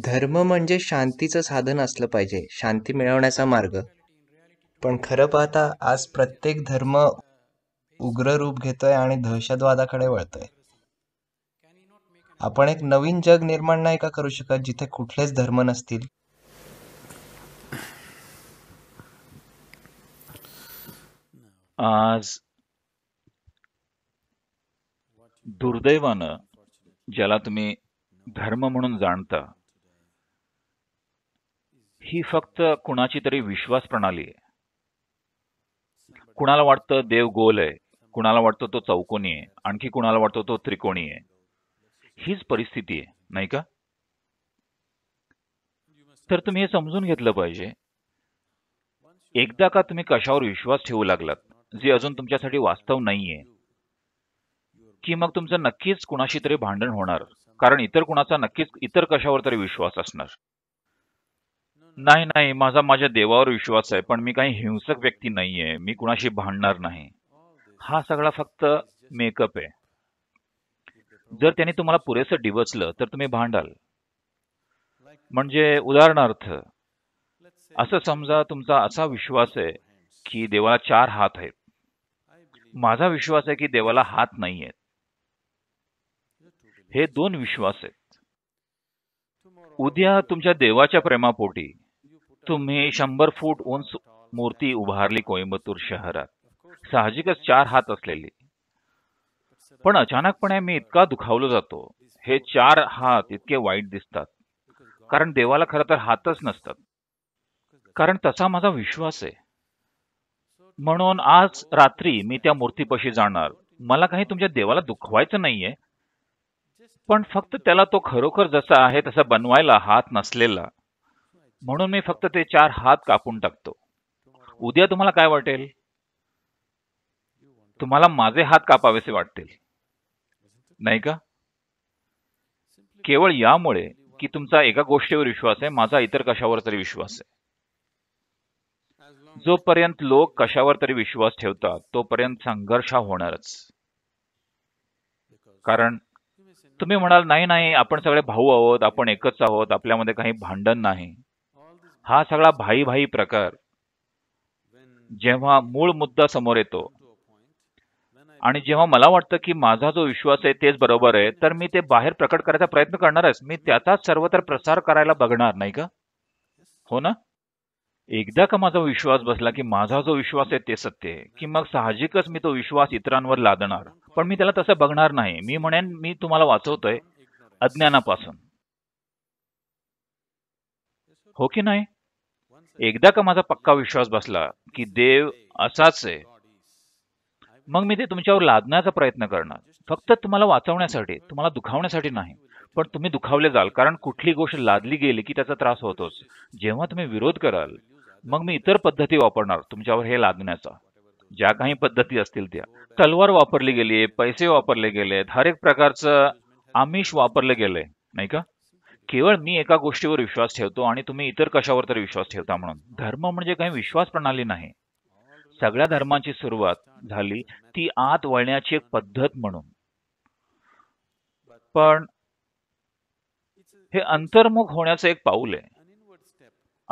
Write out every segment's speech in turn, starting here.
धर्म म्हणजे शांतीचं साधन असलं पाहिजे शांती मिळवण्याचा मार्ग पण खरं पाहता आज प्रत्येक धर्म उग्र रूप घेतोय आणि दहशतवादाकडे वळतोय आपण एक नवीन जग निर्माण नाही का करू शकत जिथे कुठलेच धर्म नसतील आज दुर्दैवानं ज्याला तुम्ही धर्म म्हणून जाणता ही फक्त कुणाची तरी विश्वास प्रणाली आहे कुणाला वाटतं देव गोल आहे कुणाला वाटतं तो चौकोनी आहे आणखी कुणाला वाटतो तो त्रिकोणी आहे हीच परिस्थिती आहे नाही का तर तुम्ही हे समजून घेतलं पाहिजे एकदा का तुम्ही कशावर विश्वास ठेवू लागलात जे अजून तुमच्यासाठी वास्तव नाहीये की मग तुमचं नक्कीच कुणाशी तरी भांडण होणार कारण इतर कुणाचा नक्कीच इतर कशावर तरी विश्वास असणार नाही नाही माझा माझ्या देवावर विश्वास आहे पण मी काही हिंसक व्यक्ती नाहीये मी कुणाशी भांडणार नाही हा सगळा फक्त मेकअप आहे जर त्याने तुम्हाला पुरेसं डिवचलं तर तुम्ही भांडाल म्हणजे उदाहरणार्थ असं समजा तुमचा असा विश्वास आहे की देवाला चार हात आहेत माझा विश्वास आहे की देवाला हात नाही आहेत हे दोन विश्वास आहेत उद्या तुमच्या देवाच्या प्रेमापोटी तुम्ही शंभर फूट उंच मूर्ती उभारली कोइंबतूर शहरात साहजिकच चार हात असलेली पण अचानकपणे मी इतका दुखावलो जातो हे चार हात इतके वाईट दिसतात कारण देवाला खर तर हातच नसतात कारण तसा माझा विश्वास आहे म्हणून आज रात्री मी त्या मूर्तीपाशी जाणार मला काही तुमच्या देवाला दुखवायचं नाहीये पण फक्त त्याला तो खरोखर जसा आहे तसा बनवायला हात नसलेला म्हणून मी फक्त ते चार हात कापून टाकतो उद्या तुम्हाला काय वाटेल तुम्हाला माझे हात कापावेसे वाटतील नाही का केवळ यामुळे की तुमचा एका गोष्टीवर विश्वास आहे माझा इतर कशावर तरी विश्वास आहे जोपर्यंत लोक कशावर तरी विश्वास ठेवतात तोपर्यंत संघर्ष होणारच कारण तुम्ही म्हणाल नाही नाही आपण सगळे भाऊ आहोत आपण एकच आहोत आपल्यामध्ये काही भांडण नाही हा सगळा भाई भाई प्रकार जेव्हा मूळ मुद्दा समोर येतो आणि जेव्हा मला वाटतं की माझा जो विश्वास आहे तेच बरोबर आहे तर मी ते बाहेर प्रकट करायचा प्रयत्न करणारच मी त्याचाच सर्वत्र प्रसार करायला बघणार नाही का हो ना एकदा का माझा विश्वास बसला की माझा जो विश्वास आहे ते सत्य आहे की मग साहजिकच मी तो विश्वास इतरांवर लादणार पण मी त्याला तसं बघणार नाही मी म्हणेन मी तुम्हाला वाचवतोय अज्ञानापासून हो की नाही एकदा का माझा पक्का विश्वास बसला की देव असाच आहे मग मी ते तुमच्यावर लादण्याचा प्रयत्न करणार फक्त तुम्हाला वाचवण्यासाठी तुम्हाला दुखावण्यासाठी नाही पण तुम्ही दुखावले जाल कारण कुठली गोष्ट लादली गेली की त्याचा त्रास होतोच जेव्हा तुम्ही विरोध कराल मग मी इतर पद्धती वापरणार तुमच्यावर हे लादण्याचा ज्या काही पद्धती असतील त्या तलवार वापरली गेली पैसे वापरले गेलेत हर एक प्रकारचं आमिष वापरले गेले नाही का केवळ मी एका गोष्टीवर विश्वास ठेवतो आणि तुम्ही इतर कशावर तरी विश्वास ठेवता म्हणून धर्म म्हणजे काही विश्वास प्रणाली नाही सगळ्या धर्मांची सुरुवात झाली ती आत वळण्याची एक पद्धत म्हणून पण हे अंतर्मुख होण्याचं एक पाऊल आहे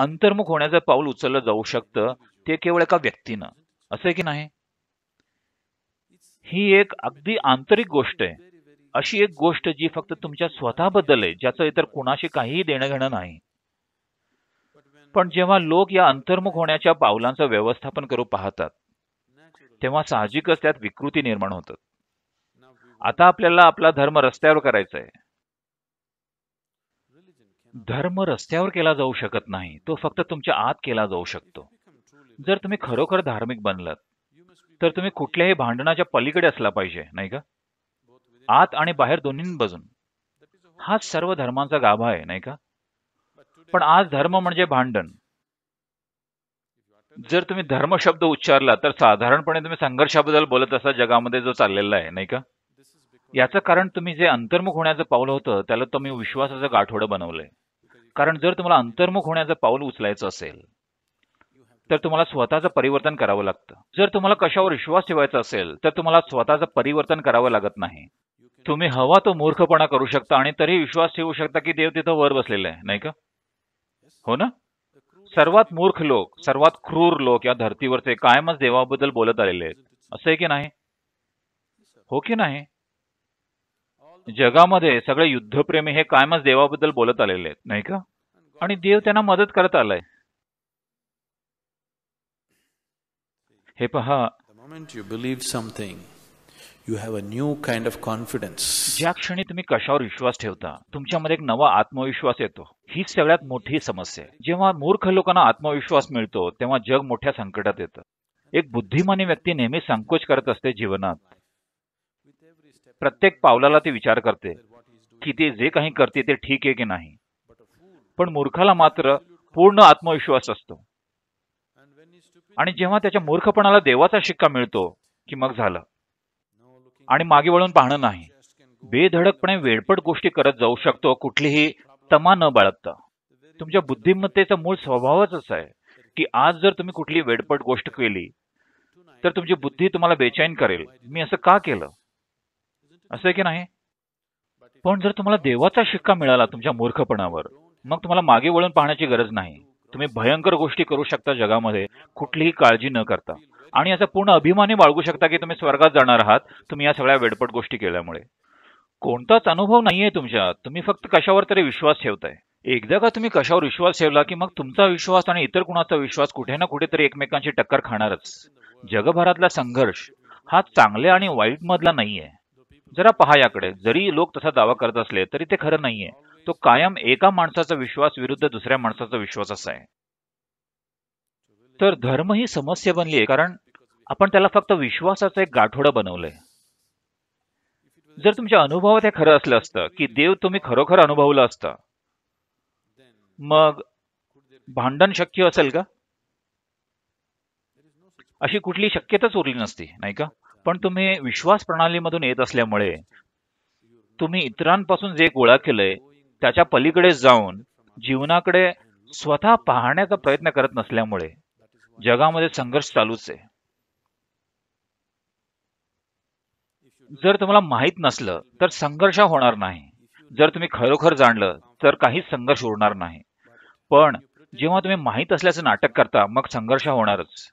अंतर्मुख होण्याचं पाऊल उचललं जाऊ शकतं ते केवळ एका व्यक्तीनं असं की नाही ही एक अगदी आंतरिक गोष्ट आहे अशी एक गोष्ट जी फक्त तुमच्या स्वतःबद्दल आहे ज्याचं इतर कुणाशी काहीही देणं घेणं नाही पण जेव्हा लोक या अंतर्मुख होण्याच्या पावलांचं व्यवस्थापन करू पाहतात तेव्हा साहजिकच त्यात विकृती निर्माण होतात आता आपल्याला आपला धर्म रस्त्यावर करायचा आहे धर्म रस्त्यावर केला जाऊ शकत नाही तो फक्त तुमच्या आत केला जाऊ शकतो जर तुम्ही खरोखर धार्मिक बनलात तर तुम्ही कुठल्याही भांडणाच्या पलीकडे असला पाहिजे नाही का आत आणि बाहेर दोन्ही बजून हा सर्व धर्मांचा गाभा आहे नाही का पण आज धर्म म्हणजे भांडण जर तुम्ही धर्म शब्द उच्चारला तर साधारणपणे तुम्ही संघर्षाबद्दल बोलत असा जगामध्ये जो चाललेला आहे नाही का याचं कारण तुम्ही जे अंतर्मुख होण्याचं पाऊल होतं त्याला तुम्ही विश्वासाचं गाठोडं बनवलंय कारण जर तुम्हाला अंतर्मुख होण्याचं पाऊल उचलायचं असेल तर तुम्हाला स्वतःचं परिवर्तन करावं लागतं जर तुम्हाला कशावर विश्वास ठेवायचा असेल तर तुम्हाला स्वतःचं परिवर्तन करावं लागत नाही तुम्ही हवा तो मूर्खपणा करू शकता आणि तरी विश्वास ठेवू शकता की देव तिथं वर बसलेला आहे नाही का हो ना सर्वात मूर्ख लोक सर्वात क्रूर लोक या धर्तीवरचे कायमच देवाबद्दल बोलत आलेले आहेत असं आहे की नाही हो की नाही जगामध्ये सगळे युद्धप्रेमी हे कायमच देवाबद्दल बोलत आलेले आहेत नाही का आणि देव त्यांना मदत करत आलाय हे पहा something you have a new kind of confidence ज्या क्षणी तुम्ही कशावर विश्वास ठेवता तुमच्यामध्ये एक नवा आत्मविश्वास येतो हीच सगळ्यात मोठी समस्या आहे जेव्हा मूर्ख लोकांना आत्मविश्वास मिळतो तेव्हा जग मोठ्या संकटात येतं एक बुद्धिमानी व्यक्ती नेहमी संकोच करत असते जीवनात प्रत्येक पावलाला ते विचार करते की ते जे काही करते ते ठीक आहे की नाही पण मूर्खाला मात्र पूर्ण आत्मविश्वास असतो आणि जेव्हा त्याच्या मूर्खपणाला देवाचा शिक्का मिळतो की मग झालं आणि मागे वळून पाहणं नाही बेधडकपणे वेडपट गोष्टी करत जाऊ शकतो कुठलीही तमा न बाळगता तुमच्या बुद्धिमत्तेचा मूळ स्वभावच असा आहे की आज जर तुम्ही कुठली वेडपट गोष्ट केली तर तुमची बुद्धी तुम्हाला बेचैन करेल मी असं का केलं असं आहे की नाही पण जर तुम्हाला देवाचा शिक्का मिळाला तुमच्या मूर्खपणावर मग तुम्हाला मागे वळून पाहण्याची गरज नाही तुम्ही भयंकर गोष्टी करू शकता जगामध्ये कुठलीही काळजी न करता आणि याचा पूर्ण अभिमाने बाळगू शकता की तुम्ही स्वर्गात जाणार आहात तुम्ही या सगळ्या वेडपट गोष्टी केल्यामुळे कोणताच अनुभव नाहीये तुमच्या तुम्ही फक्त कशावर तरी विश्वास ठेवताय एकदा का तुम्ही कशावर विश्वास ठेवला की मग तुमचा विश्वास आणि इतर कुणाचा विश्वास कुठे ना तरी एकमेकांची टक्कर खाणारच जगभरातला संघर्ष हा चांगल्या आणि वाईट मधला नाहीये जरा पहा याकडे जरी लोक तसा दावा करत असले तरी ते खरं नाहीये तो कायम एका माणसाचा विश्वास विरुद्ध दुसऱ्या माणसाचा विश्वास असा आहे तर धर्म ही समस्या बनली आहे कारण आपण त्याला फक्त विश्वासाचं एक गाठोडं बनवलंय जर तुमच्या अनुभवात हे खरं असलं असतं की देव तुम्ही खरोखर अनुभवलं असतं मग भांडण शक्य असेल का अशी कुठली शक्यताच उरली नसती नाही का पण तुम्ही विश्वास प्रणालीमधून येत असल्यामुळे तुम्ही इतरांपासून जे गोळा केलंय त्याच्या पलीकडे जाऊन जीवनाकडे स्वतः पाहण्याचा प्रयत्न करत नसल्यामुळे जगामध्ये संघर्ष चालूच आहे जर तुम्हाला माहीत नसलं तर संघर्ष होणार नाही जर तुम्ही खरोखर जाणलं तर काहीच संघर्ष होणार नाही पण जेव्हा तुम्ही माहीत असल्याचं नाटक करता मग संघर्ष होणारच